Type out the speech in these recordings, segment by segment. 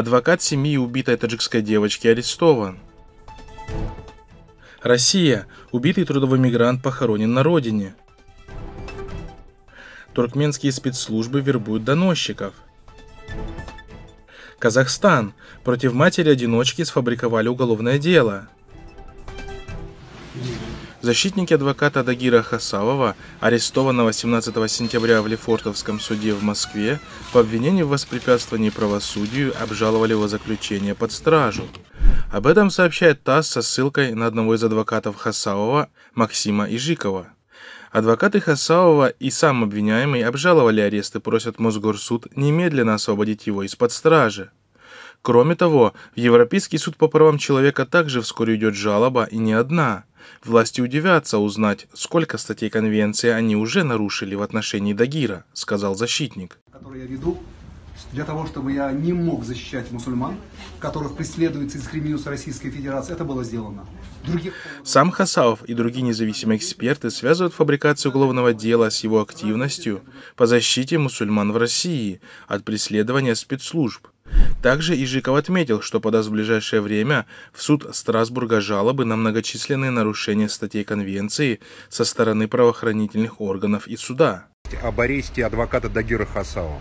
Адвокат семьи убитой таджикской девочки арестован. Россия. Убитый трудовой мигрант похоронен на родине. Туркменские спецслужбы вербуют доносчиков. Казахстан. Против матери-одиночки сфабриковали уголовное дело. Защитники адвоката Дагира Хасавова, арестованного 18 сентября в Лефортовском суде в Москве, по обвинению в воспрепятствовании правосудию обжаловали его заключение под стражу. Об этом сообщает ТАСС со ссылкой на одного из адвокатов Хасавова Максима Ижикова. Адвокаты Хасавова и сам обвиняемый обжаловали арест и просят Мосгорсуд немедленно освободить его из-под стражи. Кроме того, в Европейский суд по правам человека также вскоре идет жалоба, и не одна. «Власти удивятся узнать, сколько статей конвенции они уже нарушили в отношении Дагира», — сказал защитник. «Который я веду для того, чтобы я не мог защищать мусульман, которых преследуется из Кремниус Российской Федерации. Это было сделано. Других... Сам Хасавов и другие независимые эксперты связывают фабрикацию уголовного дела с его активностью по защите мусульман в России от преследования спецслужб. Также Ижиков отметил, что подаст в ближайшее время в суд Страсбурга жалобы на многочисленные нарушения статей конвенции со стороны правоохранительных органов и суда. Об аресте адвоката Дагира Хасалова.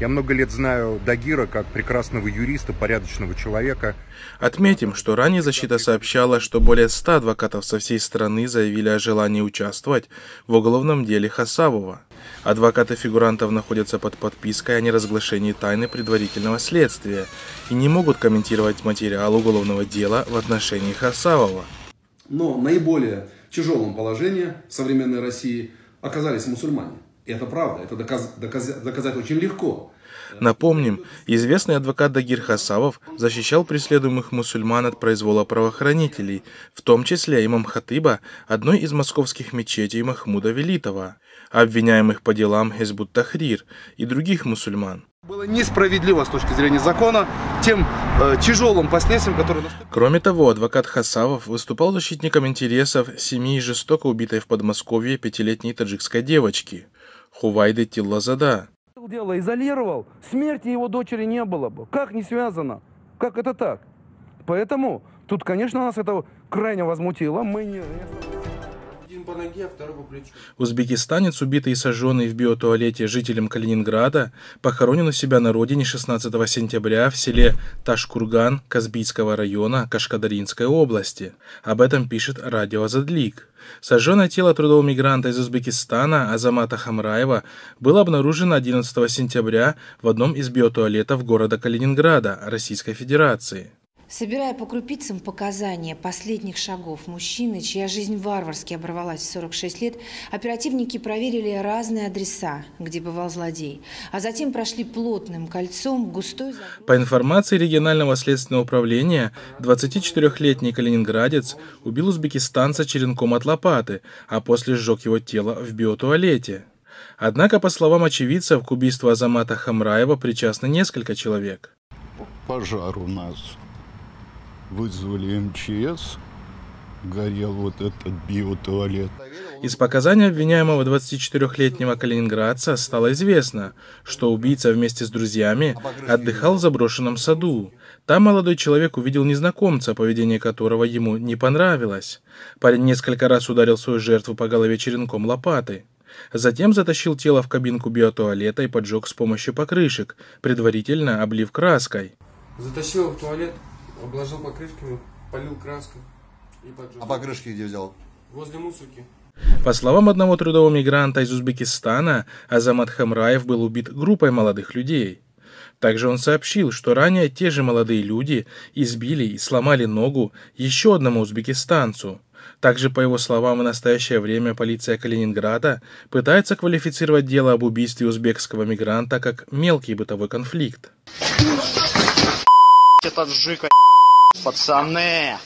Я много лет знаю Дагира как прекрасного юриста, порядочного человека. Отметим, что ранее защита сообщала, что более 100 адвокатов со всей страны заявили о желании участвовать в уголовном деле Хасавова. Адвокаты фигурантов находятся под подпиской о неразглашении тайны предварительного следствия и не могут комментировать материал уголовного дела в отношении Хасавова. Но наиболее тяжелом положении в современной России оказались мусульмане. Это правда, это доказ, доказ, доказать очень легко. Напомним, известный адвокат Дагир Хасавов защищал преследуемых мусульман от произвола правоохранителей, в том числе имам Хатыба, одной из московских мечетей Махмуда Велитова, обвиняемых по делам Хезбут Тахрир и других мусульман. Было несправедливо с точки зрения закона тем э, тяжелым последствиям, которые... Кроме того, адвокат Хасавов выступал защитником интересов семьи жестоко убитой в Подмосковье пятилетней таджикской девочки – Хувайды Тиллазада. Дело изолировал, смерти его дочери не было бы. Как не связано? Как это так? Поэтому тут, конечно, нас это крайне возмутило. Мы не по ноге, а второй по плечу. Узбекистанец, убитый и сожженный в биотуалете жителем Калининграда, похоронен у себя на родине 16 сентября в селе Ташкурган Казбийского района Кашкадаринской области. Об этом пишет радио «Задлик». Сожженное тело трудового мигранта из Узбекистана Азамата Хамраева было обнаружено 11 сентября в одном из биотуалетов города Калининграда Российской Федерации. Собирая по крупицам показания последних шагов мужчины, чья жизнь варварски оборвалась в 46 лет, оперативники проверили разные адреса, где бывал злодей, а затем прошли плотным кольцом густой... По информации регионального следственного управления, 24-летний калининградец убил узбекистанца черенком от лопаты, а после сжег его тело в биотуалете. Однако, по словам очевидцев, к убийству Азамата Хамраева причастны несколько человек. Пожар у нас вызвали МЧС, горел вот этот биотуалет. Из показаний обвиняемого 24-летнего калининградца стало известно, что убийца вместе с друзьями отдыхал в заброшенном саду. Там молодой человек увидел незнакомца, поведение которого ему не понравилось. Парень несколько раз ударил свою жертву по голове черенком лопаты. Затем затащил тело в кабинку биотуалета и поджег с помощью покрышек, предварительно облив краской. Затащил в туалет, Обложил покрышками, полил краской и поджег. А покрышки где взял? Возле мусорки. По словам одного трудового мигранта из Узбекистана, Азамат Хамраев был убит группой молодых людей. Также он сообщил, что ранее те же молодые люди избили и сломали ногу еще одному узбекистанцу. Также, по его словам, в настоящее время полиция Калининграда пытается квалифицировать дело об убийстве узбекского мигранта как мелкий бытовой конфликт. Этот жика, Пацаны!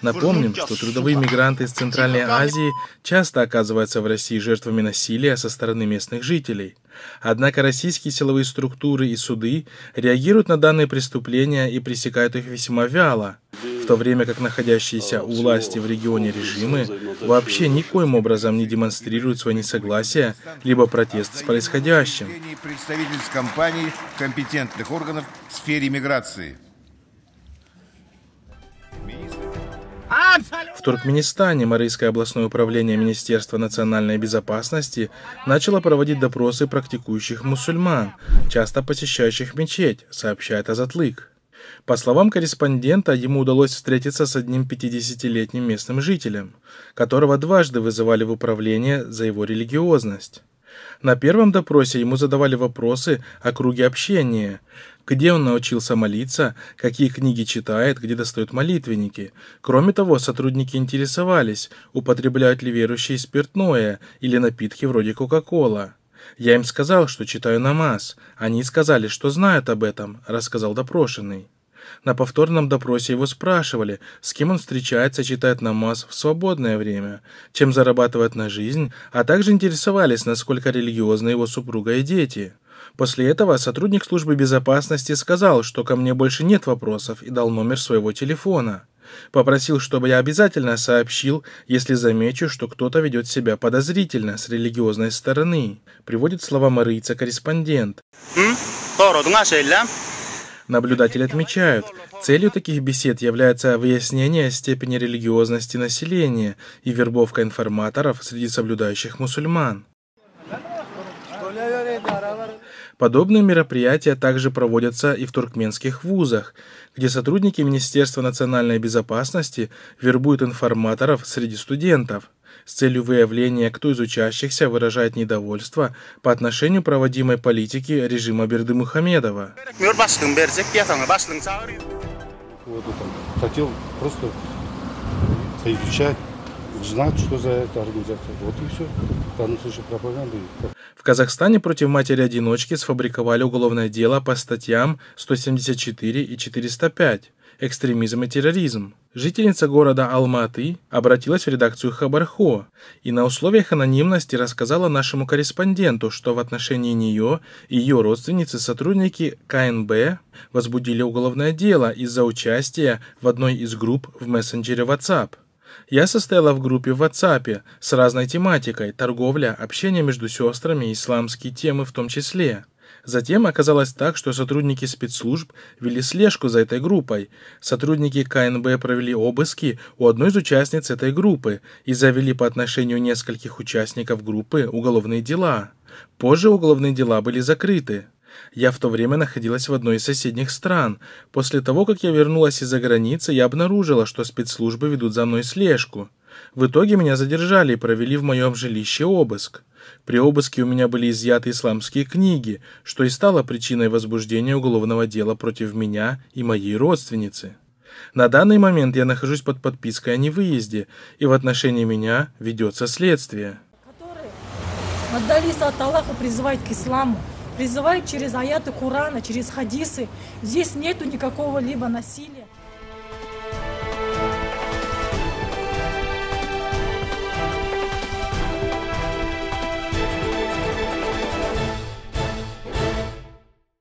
Напомним, что трудовые мигранты из Центральной Азии часто оказываются в России жертвами насилия со стороны местных жителей. Однако российские силовые структуры и суды реагируют на данные преступления и пресекают их весьма вяло, в то время как находящиеся у власти в регионе режимы вообще никоим образом не демонстрируют свое несогласие либо протест с происходящим. представительств компаний, компетентных органов в сфере миграции. В Туркменистане Марийское областное управление Министерства национальной безопасности начало проводить допросы практикующих мусульман, часто посещающих мечеть, сообщает Азатлык. По словам корреспондента, ему удалось встретиться с одним 50-летним местным жителем, которого дважды вызывали в управление за его религиозность. На первом допросе ему задавали вопросы о круге общения, где он научился молиться, какие книги читает, где достают молитвенники. Кроме того, сотрудники интересовались, употребляют ли верующие спиртное или напитки вроде Кока-Кола. Я им сказал, что читаю намаз. Они сказали, что знают об этом, рассказал допрошенный. На повторном допросе его спрашивали, с кем он встречается, читает намаз в свободное время, чем зарабатывает на жизнь, а также интересовались, насколько религиозны его супруга и дети. После этого сотрудник службы безопасности сказал, что ко мне больше нет вопросов и дал номер своего телефона. Попросил, чтобы я обязательно сообщил, если замечу, что кто-то ведет себя подозрительно с религиозной стороны. Приводит слова марийца корреспондент. Наблюдатели отмечают, целью таких бесед является выяснение степени религиозности населения и вербовка информаторов среди соблюдающих мусульман. Подобные мероприятия также проводятся и в туркменских вузах, где сотрудники Министерства национальной безопасности вербуют информаторов среди студентов – с целью выявления, кто из учащихся выражает недовольство по отношению проводимой политики режима Берды Мухамедова. Вот это, хотел просто поизучать, знать, что за эта организация. Вот и все. В данном случае пропаганда. В Казахстане против матери-одиночки сфабриковали уголовное дело по статьям 174 и 405 экстремизм и терроризм. Жительница города Алматы обратилась в редакцию Хабархо и на условиях анонимности рассказала нашему корреспонденту, что в отношении нее и ее родственницы сотрудники КНБ возбудили уголовное дело из-за участия в одной из групп в мессенджере WhatsApp. Я состояла в группе в WhatsApp с разной тематикой – торговля, общение между сестрами, исламские темы в том числе. Затем оказалось так, что сотрудники спецслужб вели слежку за этой группой. Сотрудники КНБ провели обыски у одной из участниц этой группы и завели по отношению нескольких участников группы уголовные дела. Позже уголовные дела были закрыты. Я в то время находилась в одной из соседних стран. После того, как я вернулась из-за границы, я обнаружила, что спецслужбы ведут за мной слежку. В итоге меня задержали и провели в моем жилище обыск. При обыске у меня были изъяты исламские книги, что и стало причиной возбуждения уголовного дела против меня и моей родственницы. На данный момент я нахожусь под подпиской о невыезде, и в отношении меня ведется следствие. Которые отдалися от Аллаха призывают к исламу, призывают через аяты Курана, через хадисы. Здесь нету никакого либо насилия.